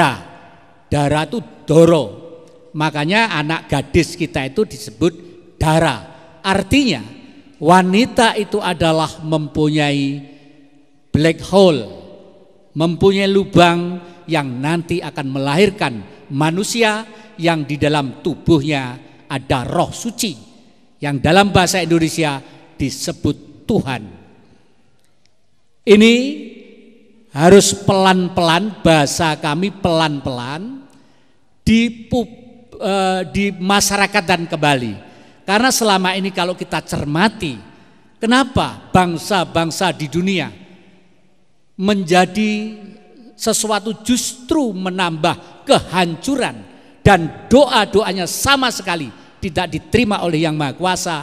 dara. Dara itu doro. Makanya anak gadis kita itu disebut dara. Artinya wanita itu adalah mempunyai black hole, mempunyai lubang yang nanti akan melahirkan manusia yang di dalam tubuhnya ada roh suci yang dalam bahasa Indonesia disebut Tuhan. Ini harus pelan-pelan bahasa kami pelan-pelan di e, di masyarakat dan ke Bali. Karena selama ini kalau kita cermati kenapa bangsa-bangsa di dunia menjadi sesuatu justru menambah kehancuran dan doa-doanya sama sekali tidak diterima oleh Yang Maha Kuasa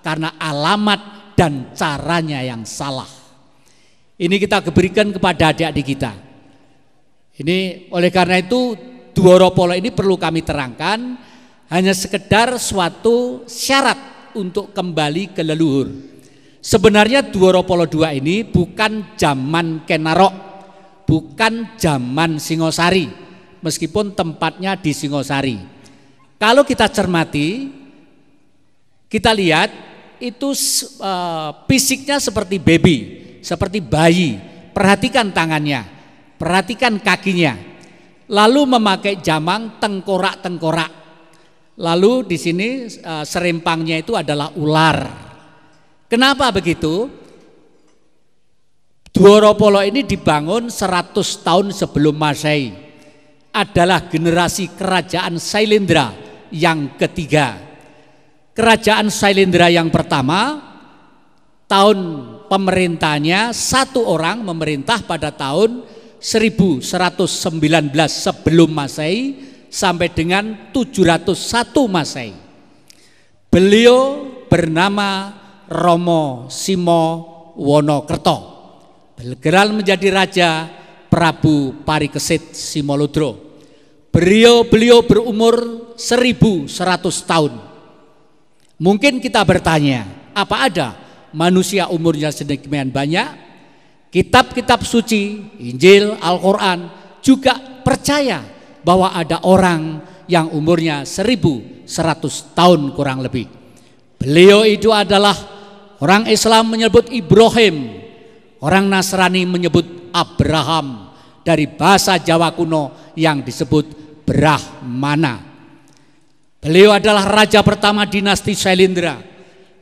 karena alamat dan caranya yang salah. Ini kita berikan kepada adik-adik kita. Ini oleh karena itu dua pola ini perlu kami terangkan hanya sekedar suatu syarat untuk kembali ke leluhur. Sebenarnya dua Polo dua ini bukan zaman Kenarok, bukan zaman Singosari, meskipun tempatnya di Singosari. Kalau kita cermati, kita lihat itu eh, fisiknya seperti baby seperti bayi. Perhatikan tangannya, perhatikan kakinya. Lalu memakai jamang tengkorak-tengkorak. Lalu di sini eh, serimpangnya itu adalah ular. Kenapa begitu? Dworopolo ini dibangun 100 tahun sebelum Masehi. Adalah generasi kerajaan Sailendra yang ketiga. Kerajaan Sailendra yang pertama tahun pemerintahnya satu orang memerintah pada tahun 1119 sebelum Masehi sampai dengan 701 Masehi. Beliau bernama Romo Simo Wonokerto. Belgeral menjadi raja Prabu Parikesit Simoludro. Beliau beliau berumur 1100 tahun. Mungkin kita bertanya, apa ada manusia umurnya sedemikian banyak, kitab-kitab suci, Injil, Al-Quran juga percaya bahwa ada orang yang umurnya 1100 tahun kurang lebih. Beliau itu adalah orang Islam menyebut Ibrahim, orang Nasrani menyebut Abraham dari bahasa Jawa kuno yang disebut Brahmana. Beliau adalah raja pertama dinasti Selindra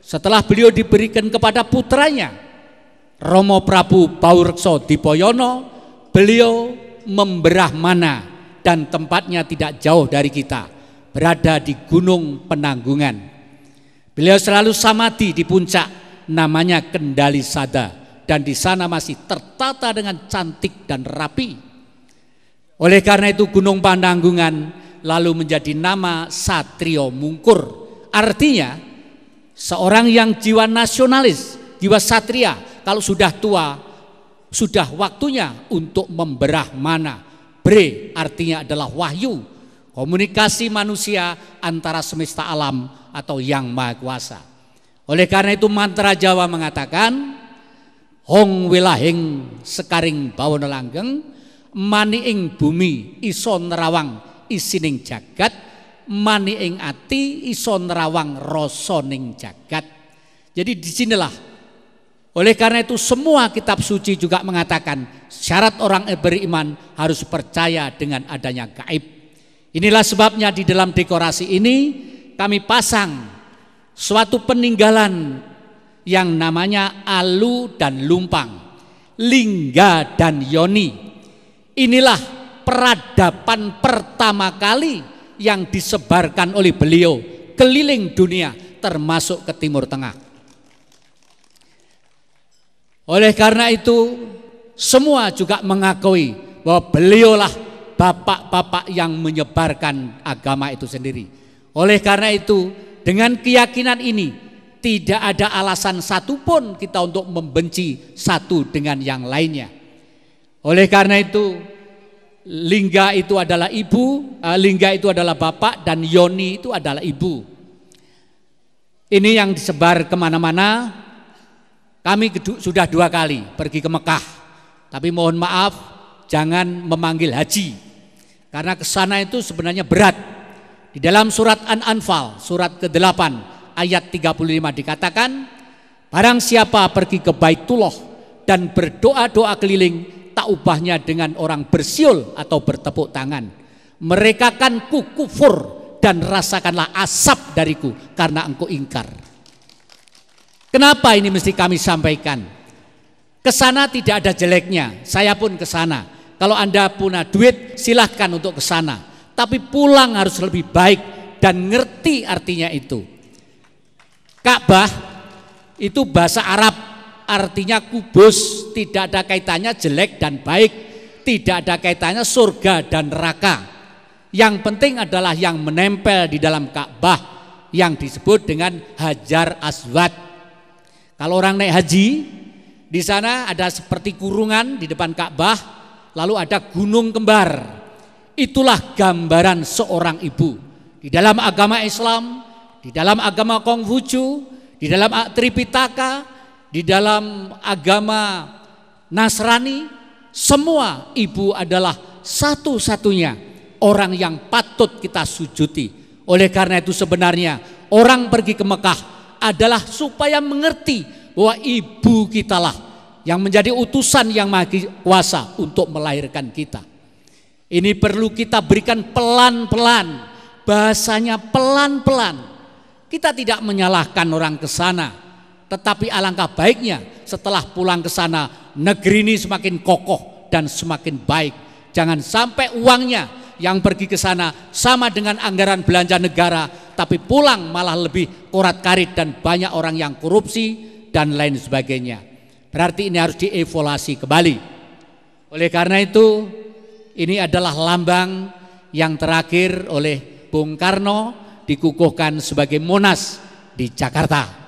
setelah beliau diberikan kepada putranya Romo Prabu Paurekso Dipoyono, beliau memberah mana dan tempatnya tidak jauh dari kita, berada di Gunung Penanggungan. Beliau selalu samati di puncak, namanya Kendali Sada, dan di sana masih tertata dengan cantik dan rapi. Oleh karena itu Gunung Penanggungan lalu menjadi nama Satrio Mungkur. Artinya Seorang yang jiwa nasionalis, jiwa satria, kalau sudah tua, sudah waktunya untuk memberah mana. Bre artinya adalah wahyu, komunikasi manusia antara semesta alam atau yang maha kuasa. Oleh karena itu mantra Jawa mengatakan, Hong wilahing sekaring bawana langgeng, mani bumi iso nerawang isining jagat, mani ing ati iso nerawang rasa ning jagat. Jadi disinilah oleh karena itu semua kitab suci juga mengatakan syarat orang beriman harus percaya dengan adanya gaib. Inilah sebabnya di dalam dekorasi ini kami pasang suatu peninggalan yang namanya alu dan lumpang, lingga dan yoni. Inilah peradaban pertama kali yang disebarkan oleh beliau keliling dunia termasuk ke Timur Tengah. Oleh karena itu semua juga mengakui bahwa beliaulah bapak-bapak yang menyebarkan agama itu sendiri. Oleh karena itu dengan keyakinan ini tidak ada alasan satupun kita untuk membenci satu dengan yang lainnya. Oleh karena itu Lingga itu adalah ibu, eh, lingga itu adalah bapak, dan yoni itu adalah ibu. Ini yang disebar kemana-mana. Kami sudah dua kali pergi ke Mekah, tapi mohon maaf, jangan memanggil haji karena kesana itu sebenarnya berat. Di dalam surat An-Anfal, surat ke-8 ayat 35 dikatakan, barang siapa pergi ke Baitullah dan berdoa-doa keliling tak ubahnya dengan orang bersiul atau bertepuk tangan. Mereka kan kukufur dan rasakanlah asap dariku karena engkau ingkar. Kenapa ini mesti kami sampaikan? Kesana tidak ada jeleknya, saya pun kesana. Kalau Anda punya duit, silahkan untuk kesana. Tapi pulang harus lebih baik dan ngerti artinya itu. Ka'bah itu bahasa Arab artinya kubus, tidak ada kaitannya jelek dan baik, tidak ada kaitannya surga dan neraka. Yang penting adalah yang menempel di dalam Ka'bah yang disebut dengan Hajar Aswad. Kalau orang naik haji, di sana ada seperti kurungan di depan Ka'bah, lalu ada gunung kembar. Itulah gambaran seorang ibu. Di dalam agama Islam, di dalam agama Konghucu, di dalam Tripitaka, di dalam agama Nasrani, semua ibu adalah satu-satunya orang yang patut kita sujudi. Oleh karena itu sebenarnya orang pergi ke Mekah adalah supaya mengerti bahwa ibu kitalah yang menjadi utusan yang maha kuasa untuk melahirkan kita. Ini perlu kita berikan pelan-pelan, bahasanya pelan-pelan. Kita tidak menyalahkan orang ke sana, tetapi alangkah baiknya setelah pulang ke sana negeri ini semakin kokoh dan semakin baik. Jangan sampai uangnya yang pergi ke sana sama dengan anggaran belanja negara, tapi pulang malah lebih korat-karit dan banyak orang yang korupsi dan lain sebagainya. Berarti ini harus dievaluasi kembali. Oleh karena itu, ini adalah lambang yang terakhir oleh Bung Karno dikukuhkan sebagai Monas di Jakarta.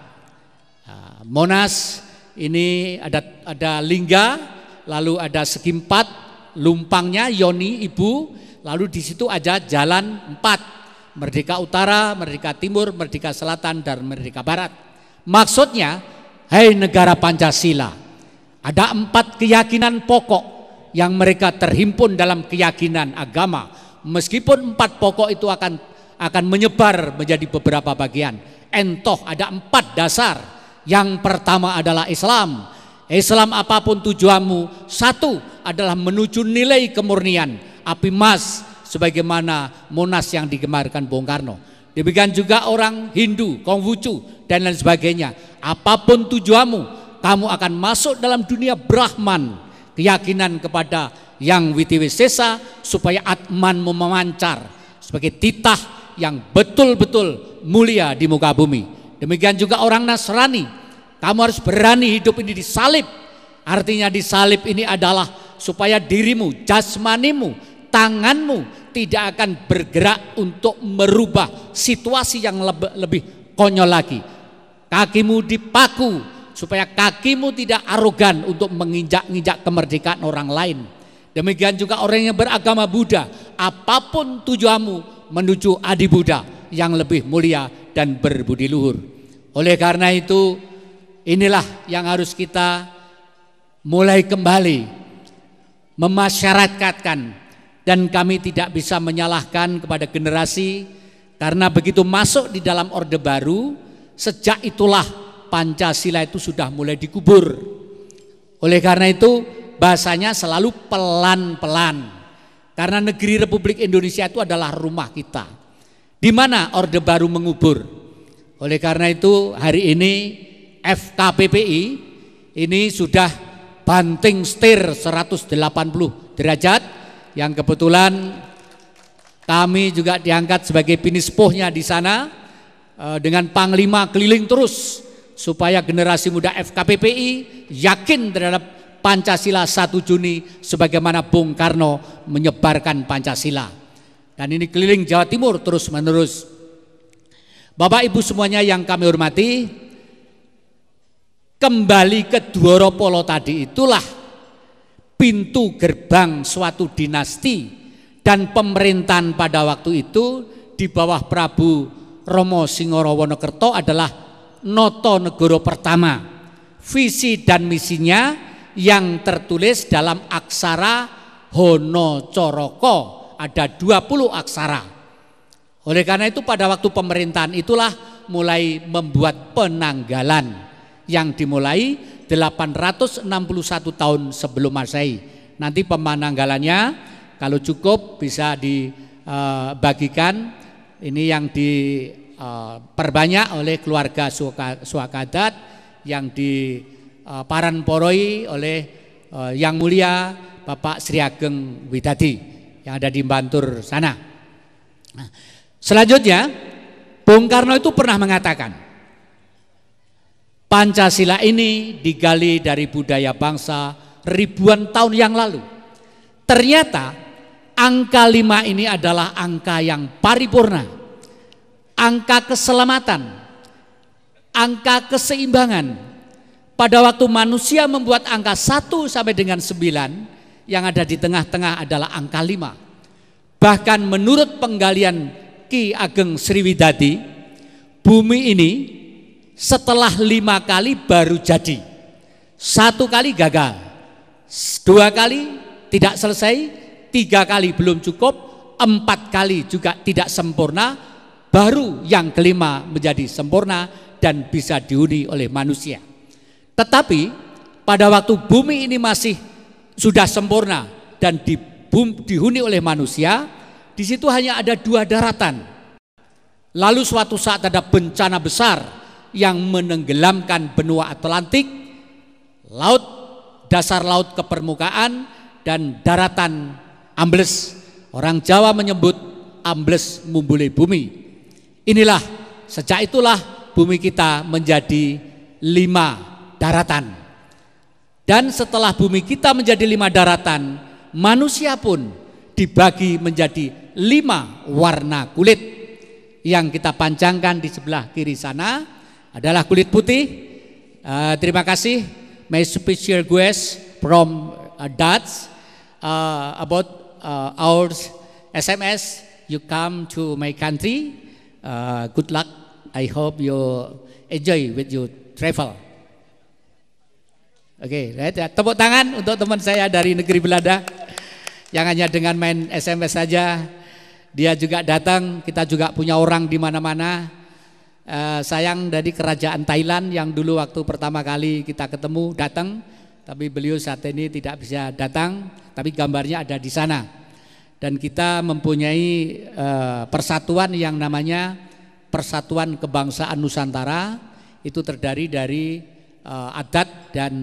Monas ini ada ada lingga, lalu ada segi empat lumpangnya Yoni Ibu, lalu di situ ada jalan empat. Merdeka Utara, Merdeka Timur, Merdeka Selatan, dan Merdeka Barat. Maksudnya, hei negara Pancasila, ada empat keyakinan pokok yang mereka terhimpun dalam keyakinan agama. Meskipun empat pokok itu akan akan menyebar menjadi beberapa bagian. Entoh ada empat dasar yang pertama adalah Islam. Islam apapun tujuanmu, satu adalah menuju nilai kemurnian. Api emas, sebagaimana monas yang digemarkan Bung Karno. Demikian juga orang Hindu, Konghucu dan lain sebagainya. Apapun tujuanmu, kamu akan masuk dalam dunia Brahman. Keyakinan kepada yang witiwisesa supaya atman memancar sebagai titah yang betul-betul mulia di muka bumi. Demikian juga orang Nasrani. Kamu harus berani hidup ini disalib. Artinya disalib ini adalah supaya dirimu, jasmanimu, tanganmu tidak akan bergerak untuk merubah situasi yang lebih konyol lagi. Kakimu dipaku supaya kakimu tidak arogan untuk menginjak-injak kemerdekaan orang lain. Demikian juga orang yang beragama Buddha, apapun tujuanmu menuju Adi Buddha, yang lebih mulia dan berbudi luhur. Oleh karena itu, inilah yang harus kita mulai kembali memasyarakatkan dan kami tidak bisa menyalahkan kepada generasi karena begitu masuk di dalam orde baru sejak itulah Pancasila itu sudah mulai dikubur. Oleh karena itu bahasanya selalu pelan-pelan. Karena negeri Republik Indonesia itu adalah rumah kita. Di mana Orde Baru mengubur? Oleh karena itu hari ini FKPPI ini sudah banting setir 180 derajat yang kebetulan kami juga diangkat sebagai pinispohnya di sana eh, dengan panglima keliling terus supaya generasi muda FKPPI yakin terhadap Pancasila 1 Juni sebagaimana Bung Karno menyebarkan Pancasila. Dan ini keliling Jawa Timur terus menerus. Bapak Ibu semuanya yang kami hormati, kembali ke Dworo Polo tadi itulah pintu gerbang suatu dinasti dan pemerintahan pada waktu itu di bawah Prabu Romo Singorowonokerto adalah Noto Negoro pertama. Visi dan misinya yang tertulis dalam aksara Hono Coroko ada 20 aksara. Oleh karena itu pada waktu pemerintahan itulah mulai membuat penanggalan yang dimulai 861 tahun sebelum Masehi. Nanti pemananggalannya kalau cukup bisa dibagikan. Eh, Ini yang diperbanyak eh, oleh keluarga Suakadat yang di eh, Paranporoi oleh Yang Mulia Bapak Sri Ageng Widadi yang ada di Bantur sana. Nah, selanjutnya, Bung Karno itu pernah mengatakan, Pancasila ini digali dari budaya bangsa ribuan tahun yang lalu. Ternyata angka lima ini adalah angka yang paripurna. Angka keselamatan, angka keseimbangan. Pada waktu manusia membuat angka satu sampai dengan sembilan yang ada di tengah-tengah adalah angka 5. Bahkan menurut penggalian Ki Ageng Sriwidadi, bumi ini setelah lima kali baru jadi. Satu kali gagal, dua kali tidak selesai, tiga kali belum cukup, empat kali juga tidak sempurna, baru yang kelima menjadi sempurna dan bisa dihuni oleh manusia. Tetapi pada waktu bumi ini masih sudah sempurna dan dihuni oleh manusia, di situ hanya ada dua daratan. Lalu suatu saat ada bencana besar yang menenggelamkan benua Atlantik, laut dasar laut ke permukaan dan daratan ambles. Orang Jawa menyebut ambles mumbule bumi. Inilah sejak itulah bumi kita menjadi lima daratan. Dan setelah bumi kita menjadi lima daratan, manusia pun dibagi menjadi lima warna kulit. Yang kita panjangkan di sebelah kiri sana adalah kulit putih. Uh, terima kasih, my special guest from uh, eh, Dutch eh, uh, about uh, our SMS. You come to my country. Uh, good luck. I hope you enjoy with your travel. Oke, okay, ya. tepuk tangan untuk teman saya dari negeri Belanda yang hanya dengan main SMS saja dia juga datang. Kita juga punya orang di mana-mana. Uh, sayang dari kerajaan Thailand yang dulu waktu pertama kali kita ketemu datang, tapi beliau saat ini tidak bisa datang, tapi gambarnya ada di sana. Dan kita mempunyai uh, persatuan yang namanya Persatuan Kebangsaan Nusantara itu terdiri dari uh, adat dan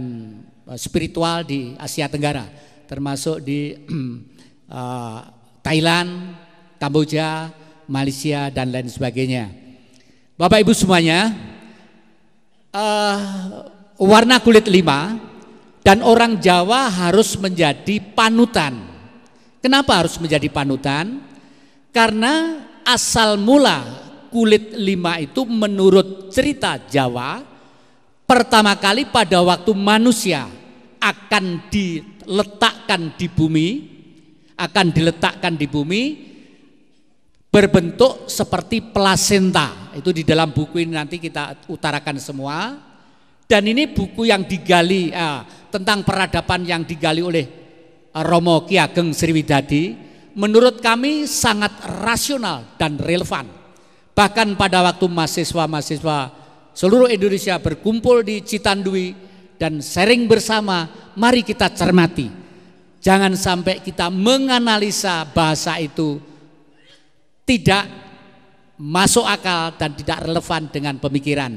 eh, spiritual di Asia Tenggara, termasuk di uh, Thailand, Kamboja, Malaysia dan lain sebagainya. Bapak Ibu semuanya, uh, warna kulit lima dan orang Jawa harus menjadi panutan. Kenapa harus menjadi panutan? Karena asal mula kulit lima itu menurut cerita Jawa pertama kali pada waktu manusia akan diletakkan di bumi, akan diletakkan di bumi berbentuk seperti plasenta. Itu di dalam buku ini nanti kita utarakan semua. Dan ini buku yang digali eh, tentang peradaban yang digali oleh eh, Romo Ki Ageng Sriwidadi menurut kami sangat rasional dan relevan. Bahkan pada waktu mahasiswa-mahasiswa seluruh Indonesia berkumpul di Citandui dan sharing bersama, mari kita cermati. Jangan sampai kita menganalisa bahasa itu tidak masuk akal dan tidak relevan dengan pemikiran.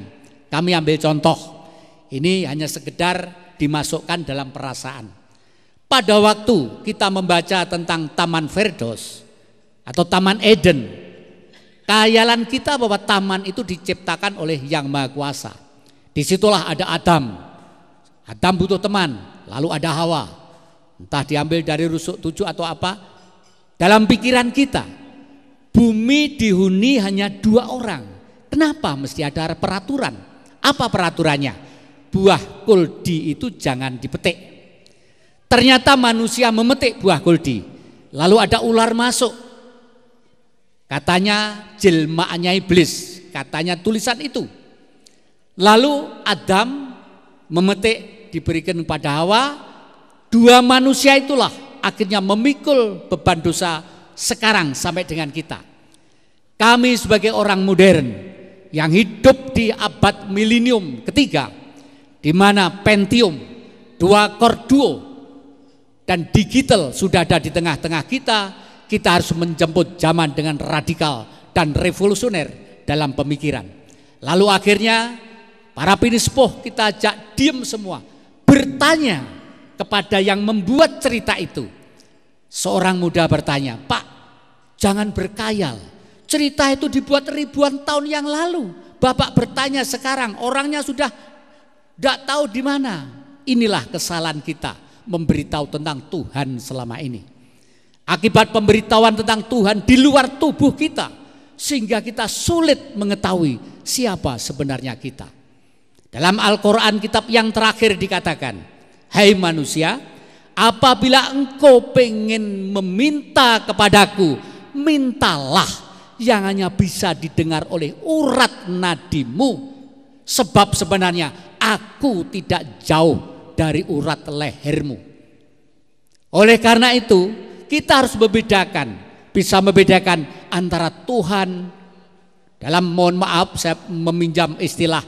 Kami ambil contoh, ini hanya sekedar dimasukkan dalam perasaan. Pada waktu kita membaca tentang Taman Verdos atau Taman Eden, Kayalan kita bahwa taman itu diciptakan oleh Yang Maha Kuasa. Disitulah ada Adam. Adam butuh teman, lalu ada Hawa. Entah diambil dari rusuk tujuh atau apa. Dalam pikiran kita, bumi dihuni hanya dua orang. Kenapa mesti ada peraturan? Apa peraturannya? Buah kuldi itu jangan dipetik. Ternyata manusia memetik buah kuldi. Lalu ada ular masuk Katanya jelmaannya iblis, katanya tulisan itu. Lalu Adam memetik diberikan pada Hawa, dua manusia itulah akhirnya memikul beban dosa sekarang sampai dengan kita. Kami sebagai orang modern yang hidup di abad milenium ketiga, di mana Pentium, dua Core dan digital sudah ada di tengah-tengah kita, kita harus menjemput zaman dengan radikal dan revolusioner dalam pemikiran. Lalu akhirnya para pinispoh kita ajak diem semua, bertanya kepada yang membuat cerita itu. Seorang muda bertanya, Pak jangan berkayal, cerita itu dibuat ribuan tahun yang lalu. Bapak bertanya sekarang, orangnya sudah tidak tahu di mana. Inilah kesalahan kita memberitahu tentang Tuhan selama ini. Akibat pemberitahuan tentang Tuhan di luar tubuh kita sehingga kita sulit mengetahui siapa sebenarnya kita. Dalam Al-Qur'an kitab yang terakhir dikatakan, "Hai hey manusia, apabila engkau pengen meminta kepadaku, mintalah yang hanya bisa didengar oleh urat nadimu. Sebab sebenarnya aku tidak jauh dari urat lehermu. Oleh karena itu, kita harus membedakan, bisa membedakan antara Tuhan dalam mohon maaf saya meminjam istilah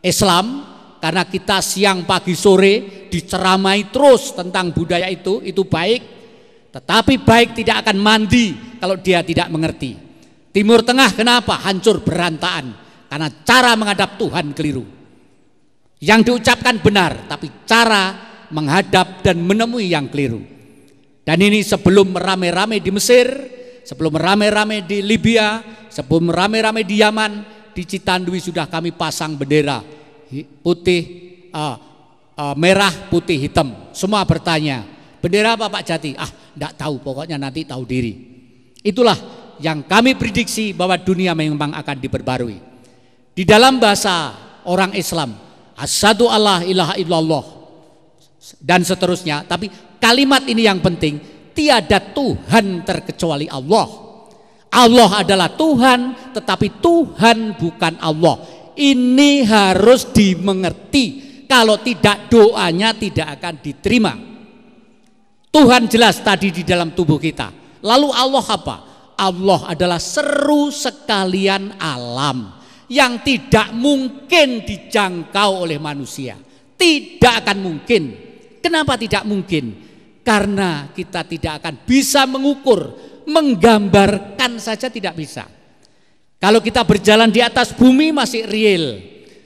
Islam karena kita siang pagi sore diceramai terus tentang budaya itu, itu baik. Tetapi baik tidak akan mandi kalau dia tidak mengerti. Timur Tengah kenapa? Hancur berantakan karena cara menghadap Tuhan keliru. Yang diucapkan benar, tapi cara menghadap dan menemui yang keliru. Dan ini sebelum rame-rame di Mesir, sebelum rame-rame di Libya, sebelum rame-rame di Yaman, di Citandui sudah kami pasang bendera putih, uh, uh, merah, putih, hitam. Semua bertanya, bendera apa Pak Jati? Ah, tidak tahu, pokoknya nanti tahu diri. Itulah yang kami prediksi bahwa dunia memang akan diperbarui. Di dalam bahasa orang Islam, asadu Allah ilaha illallah dan seterusnya, tapi Kalimat ini yang penting. Tiada Tuhan terkecuali Allah. Allah adalah Tuhan, tetapi Tuhan bukan Allah. Ini harus dimengerti. Kalau tidak doanya tidak akan diterima. Tuhan jelas tadi di dalam tubuh kita. Lalu Allah apa? Allah adalah seru sekalian alam yang tidak mungkin dijangkau oleh manusia. Tidak akan mungkin. Kenapa tidak mungkin? Karena kita tidak akan bisa mengukur, menggambarkan saja tidak bisa. Kalau kita berjalan di atas bumi masih real.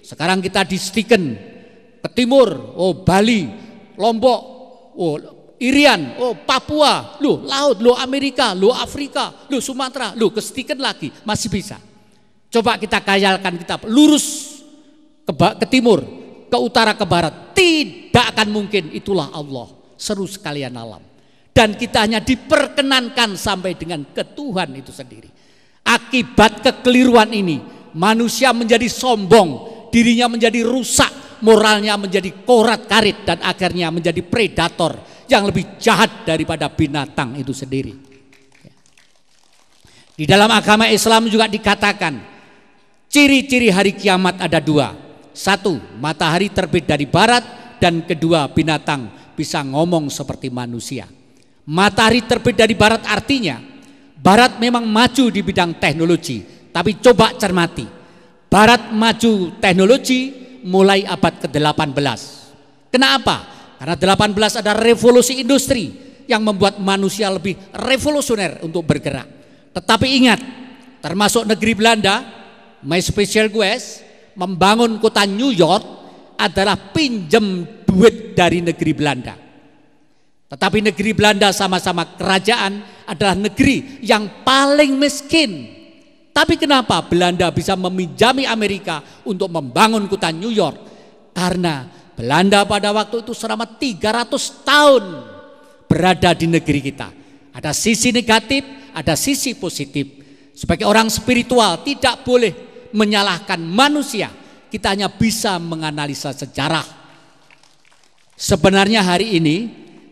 Sekarang kita di Stiken, ke timur, oh Bali, Lombok, oh Irian, oh Papua, lu laut, lu Amerika, lu Afrika, lu Sumatera, lu ke Stiken lagi, masih bisa. Coba kita kayalkan kita lurus ke, ke timur, ke utara, ke barat. Tidak akan mungkin, itulah Allah seru sekalian alam. Dan kita hanya diperkenankan sampai dengan ke Tuhan itu sendiri. Akibat kekeliruan ini, manusia menjadi sombong, dirinya menjadi rusak, moralnya menjadi korat karit dan akhirnya menjadi predator yang lebih jahat daripada binatang itu sendiri. Di dalam agama Islam juga dikatakan ciri-ciri hari kiamat ada dua. Satu, matahari terbit dari barat dan kedua binatang bisa ngomong seperti manusia. Matahari terbit dari barat artinya barat memang maju di bidang teknologi, tapi coba cermati. Barat maju teknologi mulai abad ke-18. Kenapa? Karena 18 ada revolusi industri yang membuat manusia lebih revolusioner untuk bergerak. Tetapi ingat, termasuk negeri Belanda, my special guest, membangun kota New York adalah pinjam duit dari negeri Belanda. Tetapi negeri Belanda sama-sama kerajaan adalah negeri yang paling miskin. Tapi kenapa Belanda bisa meminjami Amerika untuk membangun kota New York? Karena Belanda pada waktu itu selama 300 tahun berada di negeri kita. Ada sisi negatif, ada sisi positif. Sebagai orang spiritual tidak boleh menyalahkan manusia kita hanya bisa menganalisa sejarah. Sebenarnya hari ini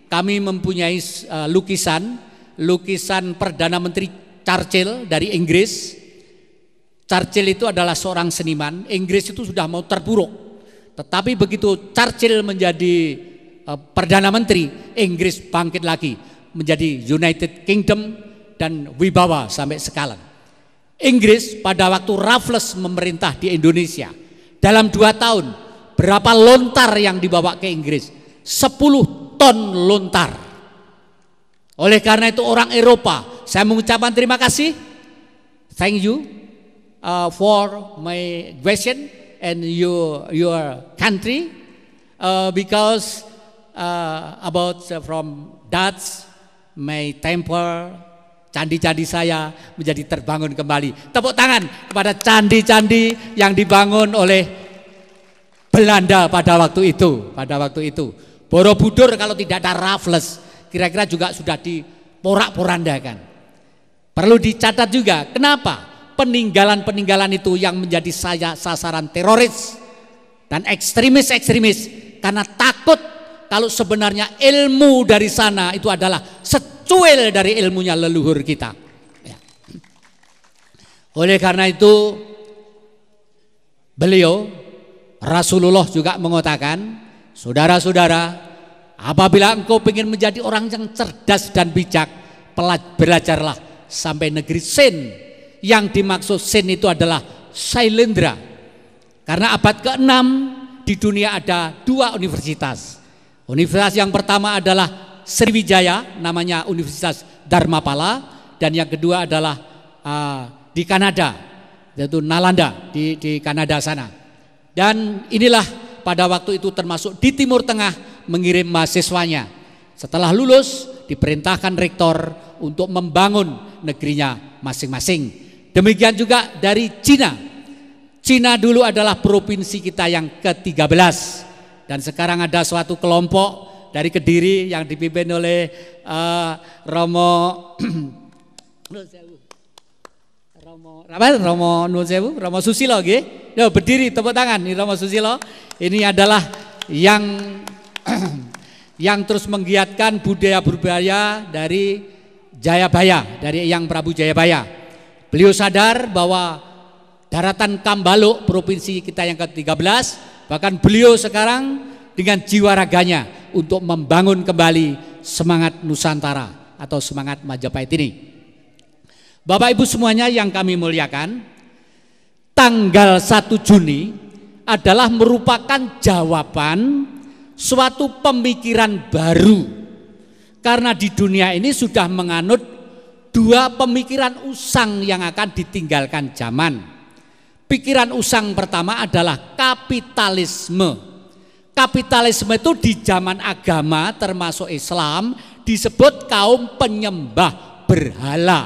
kami mempunyai eh, lukisan, lukisan Perdana Menteri Churchill dari Inggris. Churchill itu adalah seorang seniman, Inggris itu sudah mau terburuk. Tetapi begitu Churchill menjadi eh, Perdana Menteri, Inggris bangkit lagi menjadi United Kingdom dan wibawa sampai sekarang. Inggris pada waktu Raffles memerintah di Indonesia dalam dua tahun, berapa lontar yang dibawa ke Inggris? 10 ton lontar. Oleh karena itu orang Eropa, saya mengucapkan terima kasih. Thank you uh, for my question and your your country uh, because uh, about uh, from Dutch, my temper, candi-candi saya menjadi terbangun kembali. Tepuk tangan kepada candi-candi yang dibangun oleh Belanda pada waktu itu, pada waktu itu. Borobudur kalau tidak ada Raffles, kira-kira juga sudah diporak-porandakan. Perlu dicatat juga, kenapa peninggalan-peninggalan itu yang menjadi saya sasaran teroris dan ekstremis-ekstremis karena takut kalau sebenarnya ilmu dari sana itu adalah secuil dari ilmunya leluhur kita. Ya. Oleh karena itu beliau Rasulullah juga mengatakan, saudara-saudara, apabila engkau ingin menjadi orang yang cerdas dan bijak, belajarlah sampai negeri Sin. Yang dimaksud Sin itu adalah Sailendra. Karena abad ke-6 di dunia ada dua universitas. Universitas yang pertama adalah Sriwijaya, namanya Universitas Dharma Pala, dan yang kedua adalah uh, di Kanada, yaitu Nalanda di, di Kanada sana. Dan inilah pada waktu itu termasuk di Timur Tengah mengirim mahasiswanya. Setelah lulus diperintahkan rektor untuk membangun negerinya masing-masing. Demikian juga dari Cina. Cina dulu adalah provinsi kita yang ke-13 dan sekarang ada suatu kelompok dari Kediri yang dipimpin oleh uh, Romo Romo apa Romo Nusewu, Romo Susilo Yo berdiri tepuk tangan ini Romo Susilo. Ini adalah yang yang terus menggiatkan budaya berbahaya dari Jayabaya, dari Yang Prabu Jayabaya. Beliau sadar bahwa daratan Kambaluk provinsi kita yang ke-13 bahkan beliau sekarang dengan jiwa raganya untuk membangun kembali semangat Nusantara atau semangat Majapahit ini. Bapak Ibu semuanya yang kami muliakan, tanggal 1 Juni adalah merupakan jawaban suatu pemikiran baru. Karena di dunia ini sudah menganut dua pemikiran usang yang akan ditinggalkan zaman. Pikiran usang pertama adalah kapitalisme. Kapitalisme itu di zaman agama termasuk Islam disebut kaum penyembah berhala.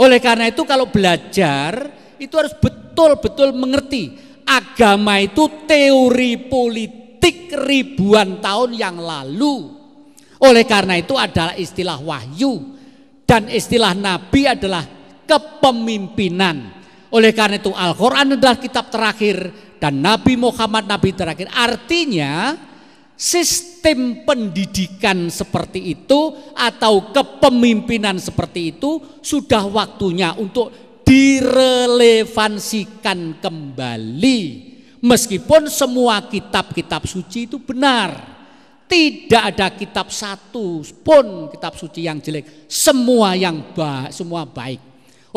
Oleh karena itu kalau belajar itu harus betul-betul mengerti agama itu teori politik ribuan tahun yang lalu. Oleh karena itu adalah istilah wahyu dan istilah nabi adalah kepemimpinan. Oleh karena itu Al-Qur'an adalah kitab terakhir dan Nabi Muhammad Nabi terakhir. Artinya sistem pendidikan seperti itu atau kepemimpinan seperti itu sudah waktunya untuk direlevansikan kembali. Meskipun semua kitab-kitab suci itu benar. Tidak ada kitab satu pun kitab suci yang jelek. Semua yang baik, semua baik.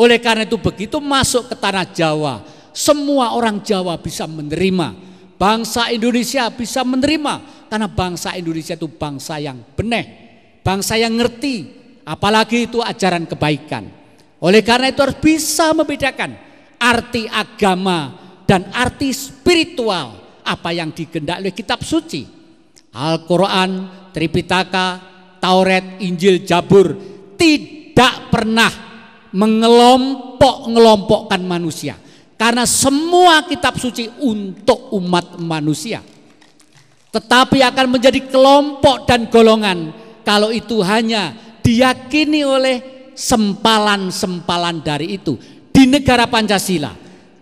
Oleh karena itu begitu masuk ke tanah Jawa, semua orang Jawa bisa menerima. Bangsa Indonesia bisa menerima karena bangsa Indonesia itu bangsa yang benih, bangsa yang ngerti, apalagi itu ajaran kebaikan. Oleh karena itu harus bisa membedakan arti agama dan arti spiritual apa yang digendak oleh kitab suci. Al-Quran, Tripitaka, Taurat, Injil, Jabur tidak pernah mengelompok-ngelompokkan manusia. Karena semua kitab suci untuk umat manusia. Tetapi akan menjadi kelompok dan golongan kalau itu hanya diyakini oleh sempalan-sempalan dari itu. Di negara Pancasila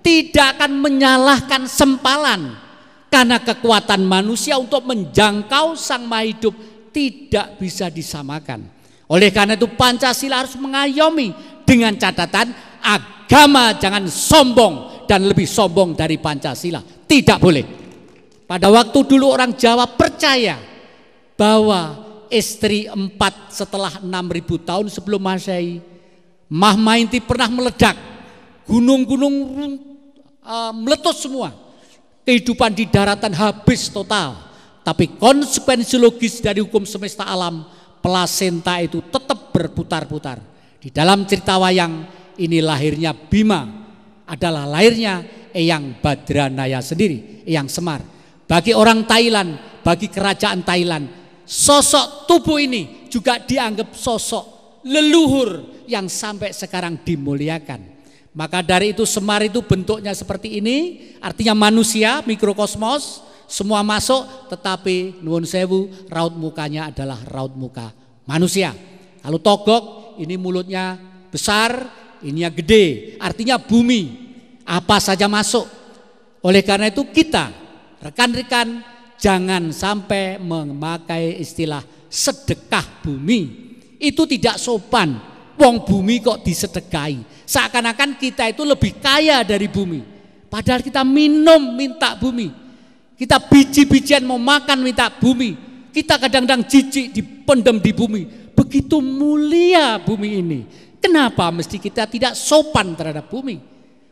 tidak akan menyalahkan sempalan karena kekuatan manusia untuk menjangkau sang maha hidup tidak bisa disamakan. Oleh karena itu Pancasila harus mengayomi dengan catatan agar agama jangan sombong dan lebih sombong dari Pancasila. Tidak boleh. Pada waktu dulu orang Jawa percaya bahwa istri empat setelah 6000 tahun sebelum Masehi. Mahmainti pernah meledak. Gunung-gunung uh, meletus semua. Kehidupan di daratan habis total. Tapi konsekuensi logis dari hukum semesta alam, plasenta itu tetap berputar-putar. Di dalam cerita wayang ini lahirnya Bima adalah lahirnya Eyang Badranaya sendiri, Eyang Semar. Bagi orang Thailand, bagi kerajaan Thailand, sosok tubuh ini juga dianggap sosok leluhur yang sampai sekarang dimuliakan. Maka dari itu Semar itu bentuknya seperti ini, artinya manusia, mikrokosmos, semua masuk tetapi nuwun sewu raut mukanya adalah raut muka manusia. Kalau togok ini mulutnya besar, ininya gede, artinya bumi. Apa saja masuk. Oleh karena itu kita, rekan-rekan, jangan sampai memakai istilah sedekah bumi. Itu tidak sopan. Wong bumi kok disedekai? Seakan-akan kita itu lebih kaya dari bumi. Padahal kita minum minta bumi. Kita biji-bijian mau makan minta bumi. Kita kadang-kadang jijik dipendam di bumi. Begitu mulia bumi ini. Kenapa mesti kita tidak sopan terhadap bumi?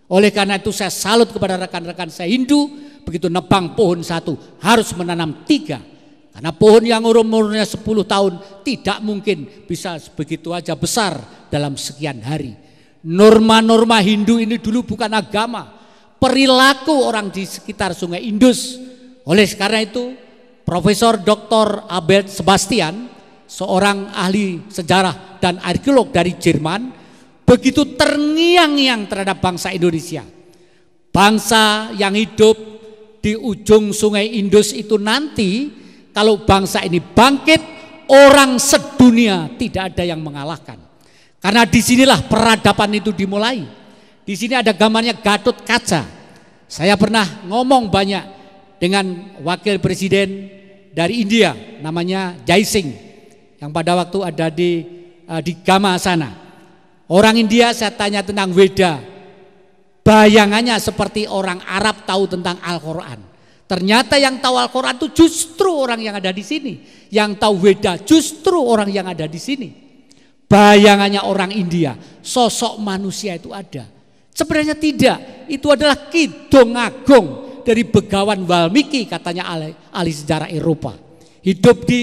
Oleh karena itu saya salut kepada rekan-rekan saya Hindu. Begitu nebang pohon satu harus menanam tiga. Karena pohon yang umurnya 10 tahun tidak mungkin bisa begitu aja besar dalam sekian hari. Norma-norma Hindu ini dulu bukan agama. Perilaku orang di sekitar sungai Indus. Oleh karena itu Profesor Dr. Abel Sebastian, seorang ahli sejarah dan arkeolog dari Jerman begitu terngiang-ngiang terhadap bangsa Indonesia. Bangsa yang hidup di ujung sungai Indus itu nanti kalau bangsa ini bangkit, orang sedunia tidak ada yang mengalahkan. Karena disinilah peradaban itu dimulai. Di sini ada gambarnya Gatot Kaca. Saya pernah ngomong banyak dengan wakil presiden dari India namanya Jai Singh yang pada waktu ada di Eh, di Gama sana. Orang India saya tanya tentang Weda. Bayangannya seperti orang Arab tahu tentang Al-Qur'an. Ternyata yang tahu Al-Qur'an itu justru orang yang ada di sini. Yang tahu Weda justru orang yang ada di sini. Bayangannya orang India, sosok manusia itu ada. Sebenarnya tidak, itu adalah kidung agung dari Begawan Walmiki katanya ahli sejarah Eropa. Hidup di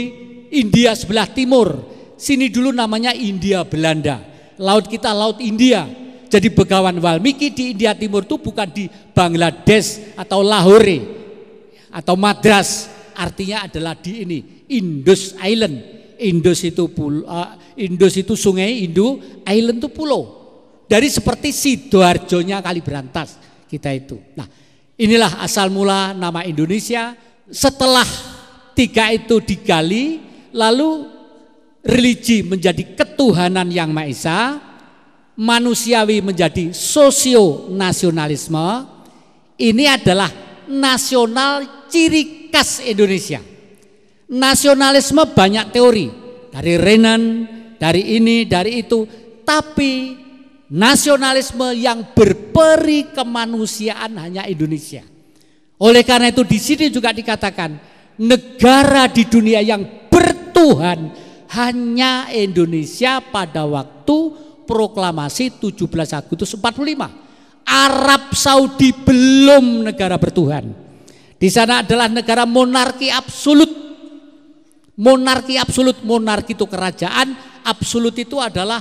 India sebelah timur, Sini dulu namanya India Belanda. Laut kita Laut India. Jadi Begawan Walmiki di India Timur itu bukan di Bangladesh atau Lahore atau Madras. Artinya adalah di ini Indus Island. Indus itu pulau, uh, eh, Indus itu sungai, Indu Island itu pulau. Dari seperti Sidoarjonya kali berantas kita itu. Nah, inilah asal mula nama Indonesia. Setelah tiga itu digali, lalu religi menjadi ketuhanan yang Maha Esa, manusiawi menjadi sosio nasionalisme. Ini adalah nasional ciri khas Indonesia. Nasionalisme banyak teori dari Renan, dari ini, dari itu, tapi nasionalisme yang berperi kemanusiaan hanya Indonesia. Oleh karena itu di sini juga dikatakan negara di dunia yang bertuhan hanya Indonesia pada waktu proklamasi 17 Agustus 45. Arab Saudi belum negara bertuhan. Di sana adalah negara monarki absolut. Monarki absolut, monarki itu kerajaan, absolut itu adalah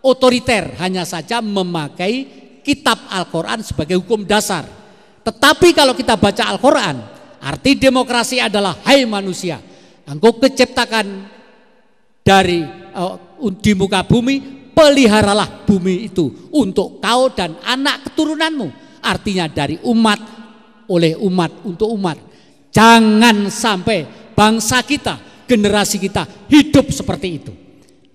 otoriter, hanya saja memakai kitab Al-Qur'an sebagai hukum dasar. Tetapi kalau kita baca Al-Qur'an, arti demokrasi adalah hai manusia, engkau keciptakan dari uh, di muka bumi, peliharalah bumi itu untuk kau dan anak keturunanmu. Artinya dari umat oleh umat untuk umat. Jangan sampai bangsa kita, generasi kita hidup seperti itu.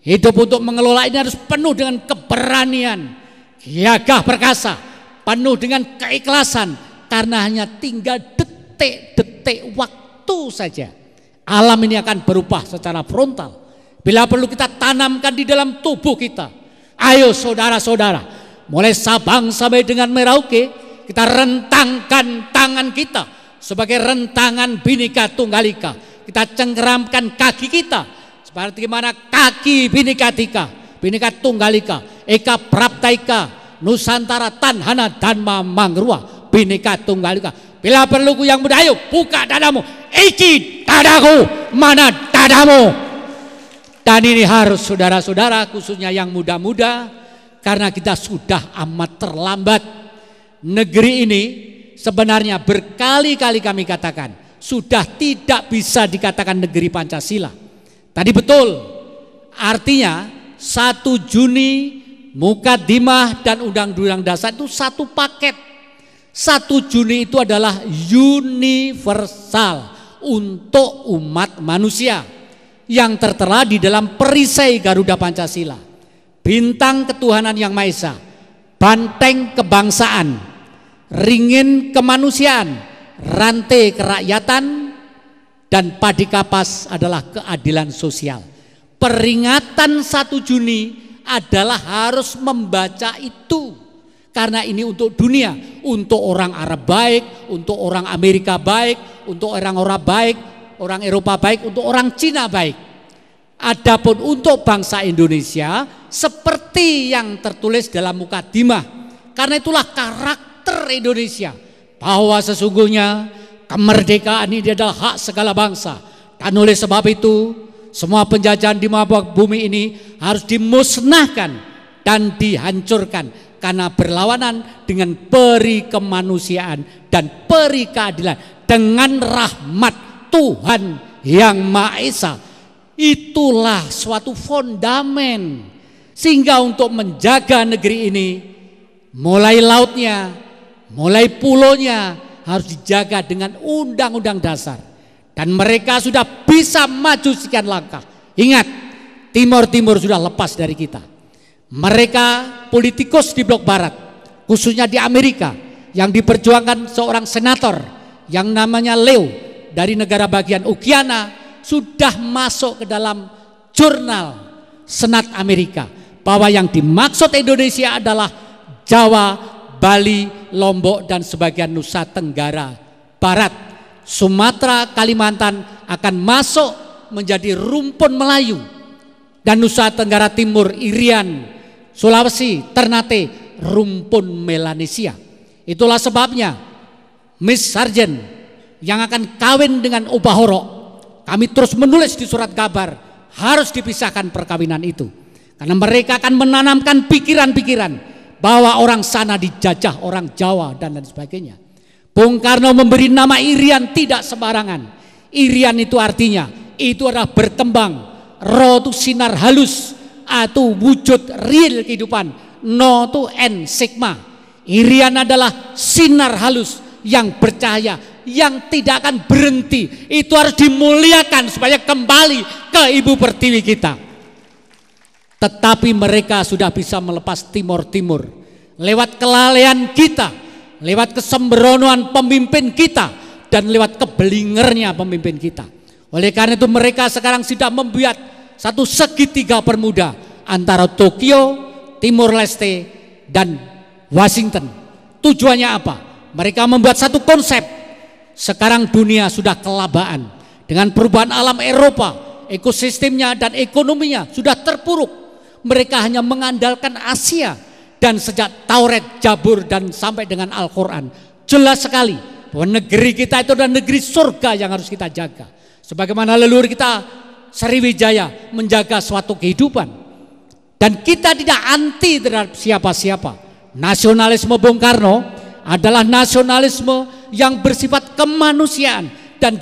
Hidup untuk mengelola ini harus penuh dengan keberanian, gagah perkasa, penuh dengan keikhlasan karena hanya tinggal detik-detik waktu saja. Alam ini akan berubah secara frontal Bila perlu kita tanamkan di dalam tubuh kita. Ayo saudara-saudara, mulai Sabang sampai dengan Merauke, kita rentangkan tangan kita sebagai rentangan binika tunggalika. Kita cengkeramkan kaki kita seperti mana kaki binika tika, binika tunggalika, eka praptaika, nusantara tanhana dan mangrua, binika tunggalika. Bila perlu yang muda ayo buka dadamu, iki dadaku, mana dadamu? Dan ini harus saudara-saudara khususnya yang muda-muda karena kita sudah amat terlambat. Negeri ini sebenarnya berkali-kali kami katakan sudah tidak bisa dikatakan negeri Pancasila. Tadi betul artinya 1 Juni Mukadimah dan Undang-Undang Dasar itu satu paket. 1 Juni itu adalah universal untuk umat manusia yang tertera di dalam perisai Garuda Pancasila. Bintang ketuhanan yang Maha Esa, banteng kebangsaan, ringin kemanusiaan, rantai kerakyatan, dan padi kapas adalah keadilan sosial. Peringatan 1 Juni adalah harus membaca itu. Karena ini untuk dunia, untuk orang Arab baik, untuk orang Amerika baik, untuk orang-orang baik, orang Eropa baik, untuk orang Cina baik. Adapun untuk bangsa Indonesia seperti yang tertulis dalam mukadimah. Karena itulah karakter Indonesia bahwa sesungguhnya kemerdekaan ini adalah hak segala bangsa. Dan oleh sebab itu semua penjajahan di mabuk bumi ini harus dimusnahkan dan dihancurkan karena berlawanan dengan peri kemanusiaan dan peri keadilan dengan rahmat Tuhan yang Maha Esa. Itulah suatu fondamen sehingga untuk menjaga negeri ini mulai lautnya, mulai pulonya harus dijaga dengan undang-undang dasar dan mereka sudah bisa maju sekian langkah. Ingat, timur Timur sudah lepas dari kita. Mereka politikus di blok barat, khususnya di Amerika yang diperjuangkan seorang senator yang namanya Leo dari negara bagian Ukiana sudah masuk ke dalam jurnal Senat Amerika bahwa yang dimaksud Indonesia adalah Jawa, Bali, Lombok dan sebagian Nusa Tenggara Barat, Sumatera, Kalimantan akan masuk menjadi rumpun Melayu dan Nusa Tenggara Timur, Irian, Sulawesi, Ternate, rumpun Melanesia. Itulah sebabnya Miss Sargent yang akan kawin dengan Ubahoro. Kami terus menulis di surat kabar harus dipisahkan perkawinan itu. Karena mereka akan menanamkan pikiran-pikiran bahwa orang sana dijajah orang Jawa dan lain sebagainya. Bung Karno memberi nama Irian tidak sembarangan. Irian itu artinya itu adalah berkembang, roh itu sinar halus, atau wujud real kehidupan. No to N sigma. Irian adalah sinar halus yang bercahaya yang tidak akan berhenti. Itu harus dimuliakan supaya kembali ke ibu pertiwi kita. Tetapi mereka sudah bisa melepas timur-timur. Lewat kelalaian kita, lewat kesembronoan pemimpin kita, dan lewat kebelingernya pemimpin kita. Oleh karena itu mereka sekarang sudah membuat satu segitiga permuda antara Tokyo, Timur Leste, dan Washington. Tujuannya apa? Mereka membuat satu konsep sekarang dunia sudah kelabaan. Dengan perubahan alam Eropa, ekosistemnya dan ekonominya sudah terpuruk. Mereka hanya mengandalkan Asia dan sejak Taurat, Jabur dan sampai dengan Al-Qur'an. Jelas sekali bahwa negeri kita itu adalah negeri surga yang harus kita jaga. Sebagaimana leluhur kita Sriwijaya menjaga suatu kehidupan. Dan kita tidak anti terhadap siapa-siapa. Nasionalisme Bung Karno adalah nasionalisme yang bersifat kemanusiaan dan